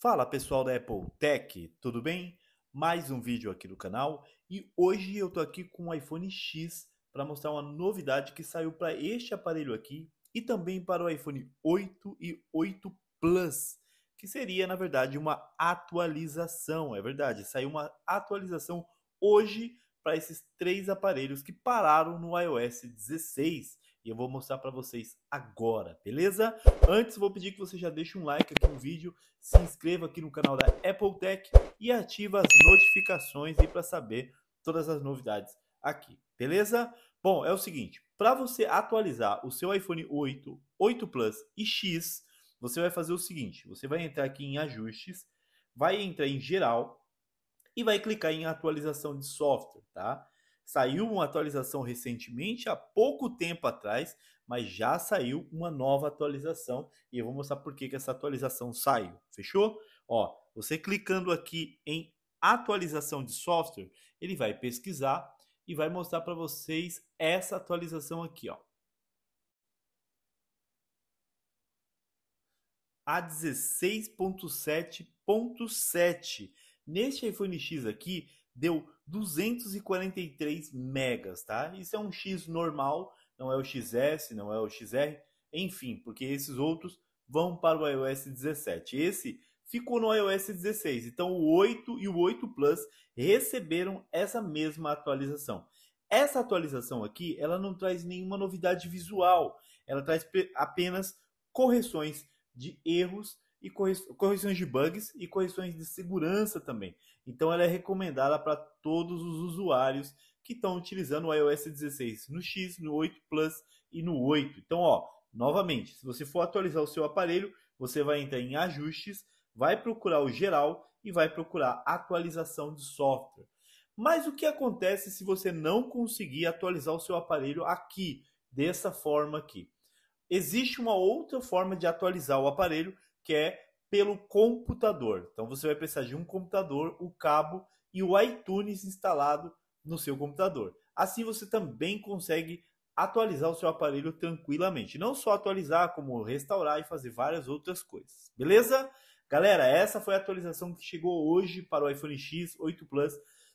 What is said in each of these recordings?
Fala pessoal da Apple Tech, tudo bem? Mais um vídeo aqui do canal e hoje eu tô aqui com o iPhone X para mostrar uma novidade que saiu para este aparelho aqui e também para o iPhone 8 e 8 Plus, que seria na verdade uma atualização, é verdade, saiu uma atualização hoje para esses três aparelhos que pararam no iOS 16 e eu vou mostrar para vocês agora, beleza? Antes vou pedir que você já deixe um like aqui no vídeo, se inscreva aqui no canal da Apple Tech e ativa as notificações para saber todas as novidades aqui, beleza? Bom, é o seguinte, para você atualizar o seu iPhone 8, 8 Plus e X, você vai fazer o seguinte, você vai entrar aqui em ajustes, vai entrar em geral e vai clicar em atualização de software, tá? Saiu uma atualização recentemente, há pouco tempo atrás, mas já saiu uma nova atualização e eu vou mostrar por que, essa atualização saiu. Fechou? Ó, você clicando aqui em atualização de software, ele vai pesquisar e vai mostrar para vocês essa atualização aqui, ó. A 16.7.7 Neste iPhone X aqui, deu 243 megas, tá? Isso é um X normal, não é o XS, não é o XR, enfim, porque esses outros vão para o iOS 17. Esse ficou no iOS 16, então o 8 e o 8 Plus receberam essa mesma atualização. Essa atualização aqui, ela não traz nenhuma novidade visual, ela traz apenas correções de erros e correções de bugs e correções de segurança também. Então ela é recomendada para todos os usuários que estão utilizando o iOS 16 no X, no 8 Plus e no 8. Então, ó, novamente, se você for atualizar o seu aparelho, você vai entrar em ajustes, vai procurar o geral e vai procurar atualização de software. Mas o que acontece se você não conseguir atualizar o seu aparelho aqui, dessa forma aqui? Existe uma outra forma de atualizar o aparelho que é pelo computador. Então você vai precisar de um computador, o cabo e o iTunes instalado no seu computador. Assim você também consegue atualizar o seu aparelho tranquilamente. Não só atualizar, como restaurar e fazer várias outras coisas. Beleza? Galera, essa foi a atualização que chegou hoje para o iPhone X, 8 Plus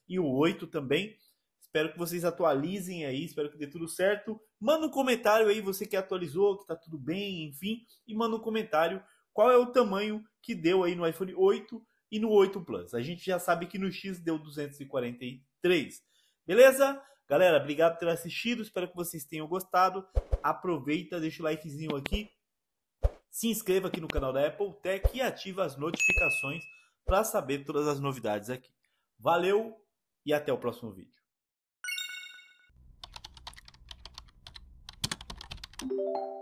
e o 8 também. Espero que vocês atualizem aí, espero que dê tudo certo. Manda um comentário aí, você que atualizou, que tá tudo bem, enfim. E manda um comentário qual é o tamanho que deu aí no iPhone 8 e no 8 Plus. A gente já sabe que no X deu 243. Beleza? Galera, obrigado por ter assistido, espero que vocês tenham gostado. Aproveita, deixa o likezinho aqui, se inscreva aqui no canal da Apple Tech e ativa as notificações para saber todas as novidades aqui. Valeu e até o próximo vídeo. Thank you.